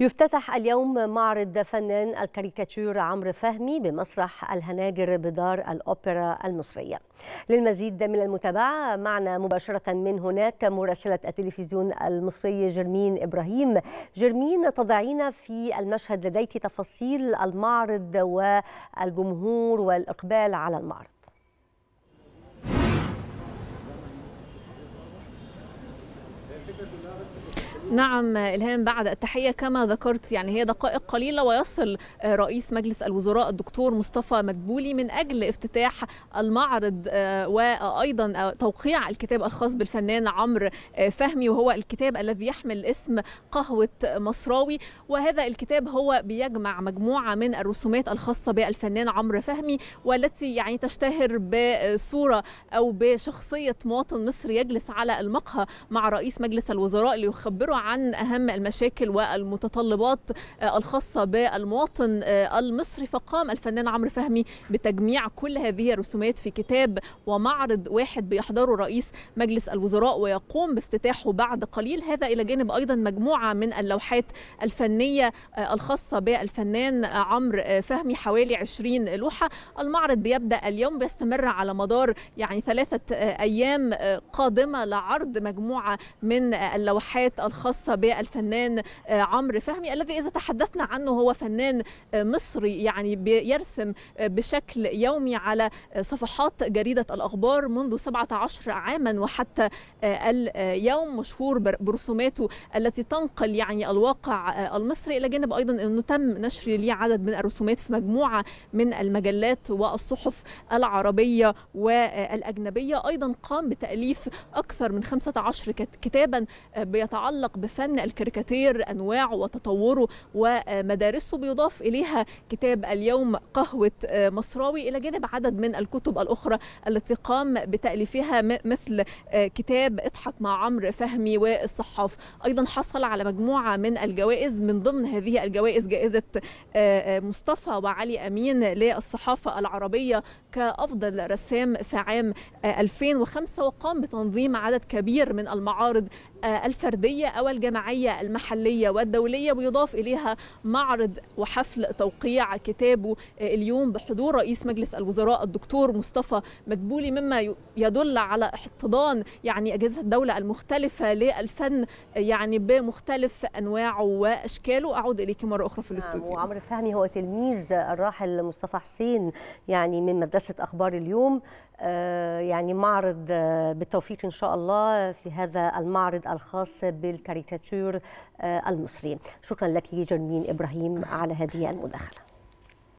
يفتتح اليوم معرض فنان الكاريكاتور عمرو فهمي بمسرح الهناجر بدار الأوبرا المصرية للمزيد من المتابعة معنا مباشرة من هناك مراسلة التلفزيون المصري جرمين إبراهيم جرمين تضعينا في المشهد لديك تفاصيل المعرض والجمهور والإقبال على المعرض نعم الهام بعد التحيه كما ذكرت يعني هي دقائق قليله ويصل آه، رئيس مجلس الوزراء الدكتور مصطفى مدبولي من اجل افتتاح المعرض آه، وايضا آه، توقيع الكتاب الخاص بالفنان عمرو فهمي وهو الكتاب الذي يحمل اسم قهوه مصراوي وهذا الكتاب هو بيجمع مجموعه من الرسومات الخاصه بالفنان عمرو فهمي والتي يعني تشتهر بصوره او بشخصيه مواطن مصري يجلس على المقهى مع رئيس مجلس الوزراء ليخبره عن أهم المشاكل والمتطلبات آه، الخاصة بالمواطن آه، المصري فقام الفنان عمرو فهمي بتجميع كل هذه الرسومات في كتاب ومعرض واحد بيحضره رئيس مجلس الوزراء ويقوم بافتتاحه بعد قليل هذا إلى جانب أيضا مجموعة من اللوحات الفنية آه، الخاصة بالفنان عمرو فهمي حوالي 20 لوحة المعرض بيبدأ اليوم بيستمر على مدار يعني ثلاثة أيام قادمة لعرض مجموعة من اللوحات الخاصة الخاصة بالفنان آه، عمرو فهمي الذي إذا تحدثنا عنه هو فنان آه، مصري يعني بيرسم آه، بشكل يومي على صفحات جريدة الأخبار منذ 17 عاما وحتى اليوم مشهور برسوماته التي تنقل يعني الواقع المصري إلى جانب أيضا أنه تم نشر ليه عدد من الرسومات في مجموعة من المجلات والصحف العربية والأجنبية أيضا قام بتأليف أكثر من 15 كتابا بيتعلق بفن الكاريكاتير انواعه وتطوره ومدارسه بيضاف اليها كتاب اليوم قهوه مصراوي الى جانب عدد من الكتب الاخرى التي قام بتاليفها مثل كتاب اضحك مع عمرو فهمي والصحاف ايضا حصل على مجموعه من الجوائز من ضمن هذه الجوائز جائزه آه، آه، مصطفى وعلي امين للصحافه العربيه كافضل رسام في عام 2005 آه، وقام بتنظيم عدد كبير من المعارض آه، الفردية أو الجماعية المحلية والدولية ويضاف إليها معرض وحفل توقيع كتابه آه، اليوم بحضور رئيس مجلس الوزراء الدكتور مصطفى مدبولي مما يدل على احتضان يعني أجهزة الدولة المختلفة للفن آه، يعني بمختلف أنواعه وأشكاله أعود إليك مرة أخرى في نعم، الاستوديو وعمر فهمي هو تلميذ الراحل مصطفى حسين يعني من مدرسة أخبار اليوم آه، يعني معرض آه، بالتوفيق إن شاء الله في هذا المعرض الخاص بالكاريكاتور آه، المصري شكرا لك جرمين إبراهيم على هذه المداخلة